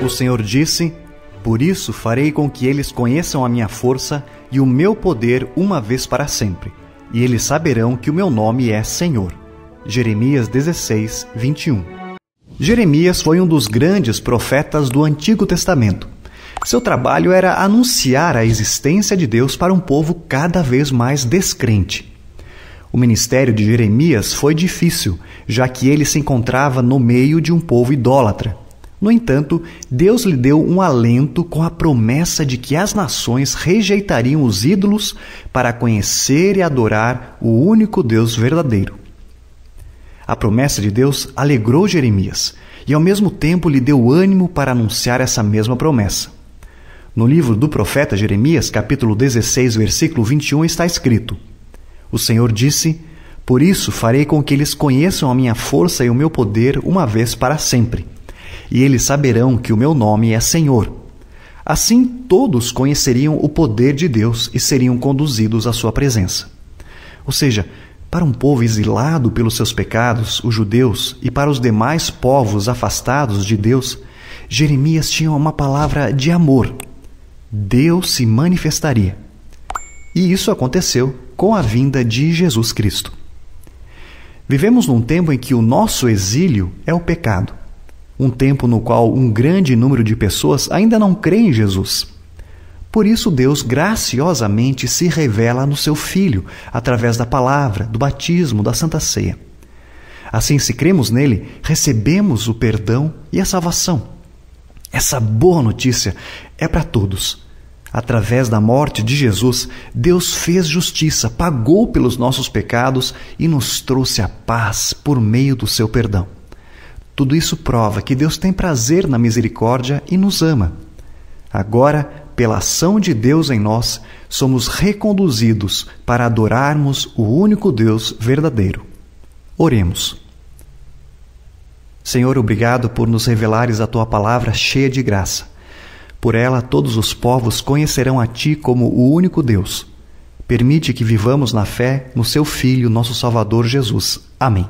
O Senhor disse: Por isso farei com que eles conheçam a minha força e o meu poder uma vez para sempre, e eles saberão que o meu nome é Senhor. Jeremias 16, 21. Jeremias foi um dos grandes profetas do Antigo Testamento. Seu trabalho era anunciar a existência de Deus para um povo cada vez mais descrente. O ministério de Jeremias foi difícil, já que ele se encontrava no meio de um povo idólatra. No entanto, Deus lhe deu um alento com a promessa de que as nações rejeitariam os ídolos para conhecer e adorar o único Deus verdadeiro. A promessa de Deus alegrou Jeremias e, ao mesmo tempo, lhe deu ânimo para anunciar essa mesma promessa. No livro do profeta Jeremias, capítulo 16, versículo 21, está escrito: O Senhor disse: Por isso farei com que eles conheçam a minha força e o meu poder uma vez para sempre e eles saberão que o meu nome é Senhor. Assim todos conheceriam o poder de Deus e seriam conduzidos à sua presença. Ou seja, para um povo exilado pelos seus pecados, os judeus, e para os demais povos afastados de Deus, Jeremias tinha uma palavra de amor. Deus se manifestaria. E isso aconteceu com a vinda de Jesus Cristo. Vivemos num tempo em que o nosso exílio é o pecado um tempo no qual um grande número de pessoas ainda não crê em Jesus. Por isso, Deus graciosamente se revela no seu Filho, através da palavra, do batismo, da Santa Ceia. Assim, se cremos nele, recebemos o perdão e a salvação. Essa boa notícia é para todos. Através da morte de Jesus, Deus fez justiça, pagou pelos nossos pecados e nos trouxe a paz por meio do seu perdão. Tudo isso prova que Deus tem prazer na misericórdia e nos ama. Agora, pela ação de Deus em nós, somos reconduzidos para adorarmos o único Deus verdadeiro. Oremos. Senhor, obrigado por nos revelares a tua palavra cheia de graça. Por ela, todos os povos conhecerão a ti como o único Deus. Permite que vivamos na fé no seu Filho, nosso Salvador Jesus. Amém.